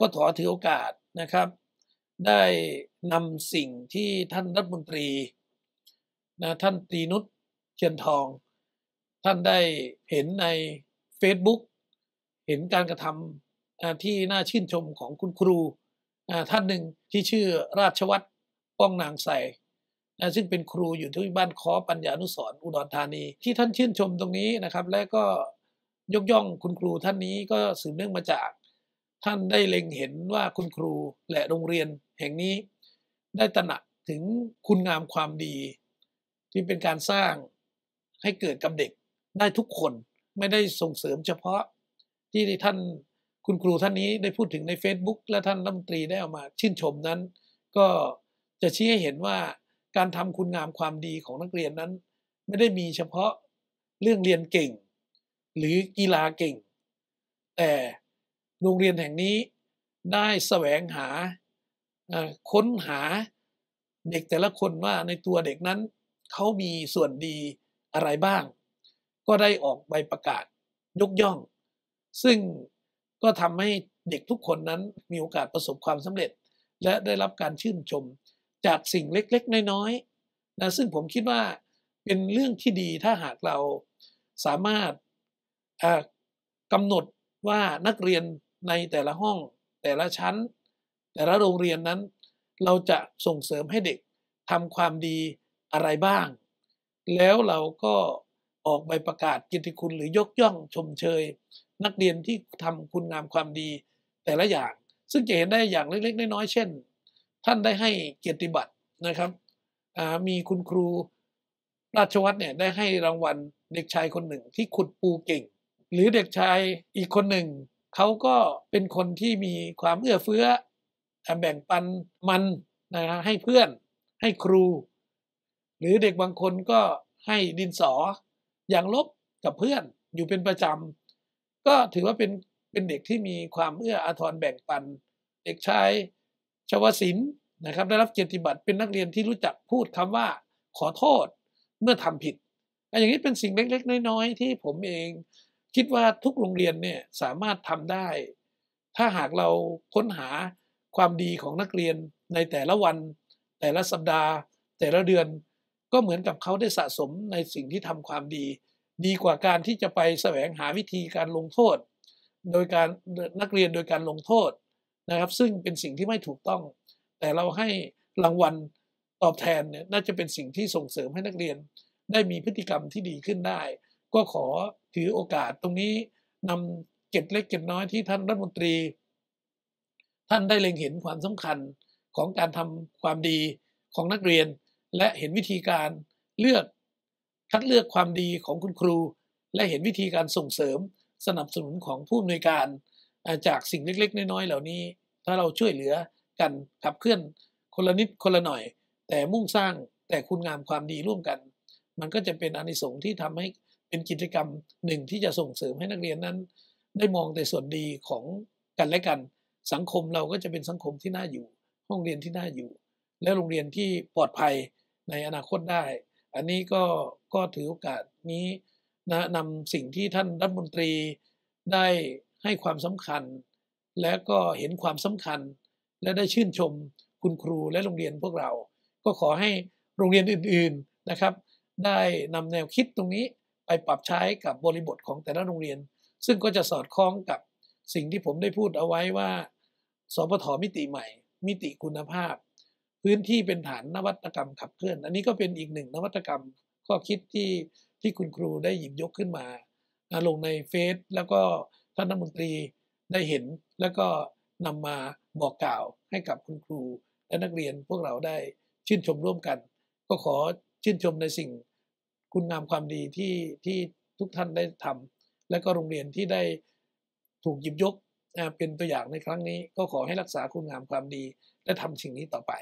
ก็ขอถือโอกาสนะครับได้นำสิ่งที่ท่านรัฐมนตรีนะท่านตีนุชเชียนทอง ท่านได้เห็นใน Facebook เห็นการกระทำที่น่าชื่นชมของคุณครูท่านหนึ่งที่ชื่อราชวัตรป้องนางใสนะซึ่งเป็นครูอยู่ที่บ้านคอปัญญานุสรอุดรธานีที่ท่านชื่นชมตรงนี้นะครับ และก็ยกย่องคุณครูท่านนี้ก็สืบเนื่องมาจากท่านได้เล็งเห็นว่าคุณครูและโรงเรียนแห่งนี้ ได้ตระหนักถึงคุณงามความดีที่เป็นการสร้างให้เกิดกับเด็กได้ทุกคนไม่ได้ส่งเสริมเฉพาะที่ท่านคุณครูท่านนี้ได้พูดถึงใน Facebook และท่านรัฐมนตรีได้ออกมาชื่นชมนั้น ก็จะชี้ให้เห็นว่า การทำคุณงามความดีของนักเรียนนั้น ไม่ได้มีเฉพาะเรื่องเรียนเก่ง หรือกีฬาเก่ง แต่โรงเรียนแห่งนี้ได้แสวงหาค้นหาเด็กแต่ละคนว่าในตัวเด็กนั้นเขามีส่วนดีอะไรบ้าง ก็ได้ออกใบประกาศยกย่อง ซึ่งก็ทำให้เด็กทุกคนนั้นมีโอกาสประสบความสำเร็จ และได้รับการชื่นชมจากสิ่งเล็กๆ น้อยๆนะซึ่งผมคิดว่าเป็นเรื่องที่ดีถ้าหากเราสามารถกำหนดว่านักเรียนในแต่ละห้อง แต่ละชั้น แต่ละโรงเรียนนั้น เราจะส่งเสริมให้เด็กทำความดีอะไรบ้าง แล้วเราก็ออกใบประกาศกิตติคุณหรือยกย่องชมเชย นักเรียนที่ทำคุณงามความดีแต่ละอย่าง ซึ่งจะเห็นได้อย่างเล็กๆน้อยๆเช่น ท่านได้ให้เกียรติบัตรนะครับ มีคุณครูราชวัตรเนี่ยได้ให้รางวัล เด็กชายคนหนึ่งที่ขุดปูเก่ง หรือเด็กชายอีกคนหนึ่งเขาก็เป็นคนที่มีความเอื้อเฟื้อแบ่งปันมันนะับให้เพื่อน ให้ครู หรือเด็กบางคนก็ให้ดินสอ อย่างลบกับเพื่อนอยู่เป็นประจำ ก็ถือว่าเป็นเป็นเด็กที่มีความเอื้ออาทรแบ่งปัน เด็กชาย ชวศิลป์นะครับ ได้รับเกียรติบัตรเป็นนักเรียนที่รู้จักพูดคำว่า ขอโทษเมื่อทำผิดอย่างนี้เป็นสิ่งเล็ก ๆ น้อยๆที่ผมเองคิดว่าทุกโรงเรียนเนี่ยสามารถทำได้ ถ้าหากเราค้นหาความดีของนักเรียนในแต่ละวัน แต่ละสัปดาห์ แต่ละเดือน ก็เหมือนกับเขาได้สะสมในสิ่งที่ทำความดี ดีกว่าการที่จะไปแสวงหาวิธีการลงโทษ โดยการนักเรียนโดยการลงโทษนะครับ ซึ่งเป็นสิ่งที่ไม่ถูกต้อง แต่เราให้รางวัลตอบแทนเนี่ย น่าจะเป็นสิ่งที่ส่งเสริมให้นักเรียน ได้มีพฤติกรรมที่ดีขึ้นได้ก็ขอถือโอกาสตรงนี้นำเก็ดเล็กเก็ดน้อยที่ท่านรัฐมนตรี ท่านได้เล็งเห็นความสำคัญของการทำความดีของนักเรียน และเห็นวิธีการเลือกคัดเลือกความดีของคุณครู และเห็นวิธีการส่งเสริม สนับสนุนของผู้อำนวยการจากสิ่งเล็กๆน้อยๆเหล่านี้ ถ้าเราช่วยเหลือกันขับเคลื่อนคนละนิดคนละหน่อย แต่มุ่งสร้างแต่คุณงามความดีร่วมกัน มันก็จะเป็นอนิสงส์ที่ทำใหเป็นกิจกรรมหนึ่งที่จะส่งเสริมให้นักเรียนนั้น ได้มองแต่ส่วนดีของกันและกัน สังคมเราก็จะเป็นสังคมที่น่าอยู่ห้องเรียนที่น่าอยู่ และโรงเรียนที่ปลอดภัยในอนาคตได้ อันนี้ก็ก็ถือโอกาสนี้นะนำสิ่งที่ท่านรัฐมนตรีได้ให้ความสำคัญ และก็เห็นความสำคัญ และได้ชื่นชมคุณครูและโรงเรียนพวกเรา ก็ขอให้โรงเรียนอื่น ๆนะครับ ได้นำแนวคิดตรงนี้ไปปรับใช้กับบริบทของแต่ละโรงเรียน ซึ่งก็จะสอดคล้องกับสิ่งที่ผมได้พูดเอาไว้ว่าสพทมิติใหม่ มิติคุณภาพ พื้นที่เป็นฐานนวัตกรรมขับเคลื่อน อันนี้ก็เป็นอีกหนึ่งนวัตกรรมข้อคิดที่ที่คุณครูได้หยิบยกขึ้นมา ลงในเฟซแล้วก็ท่านรัฐมนตรีได้เห็นแล้วก็นำมาบอกกล่าวให้กับคุณครูและนักเรียนพวกเราได้ชื่นชมร่วมกัน ก็ขอชื่นชมในสิ่งคุณงามความดีที่ที่ทุกท่านได้ทำ และก็โรงเรียนที่ได้ถูกหยิบยกเป็นตัวอย่างในครั้งนี้ ก็ขอให้รักษาคุณงามความดีและทำสิ่งนี้ต่อไป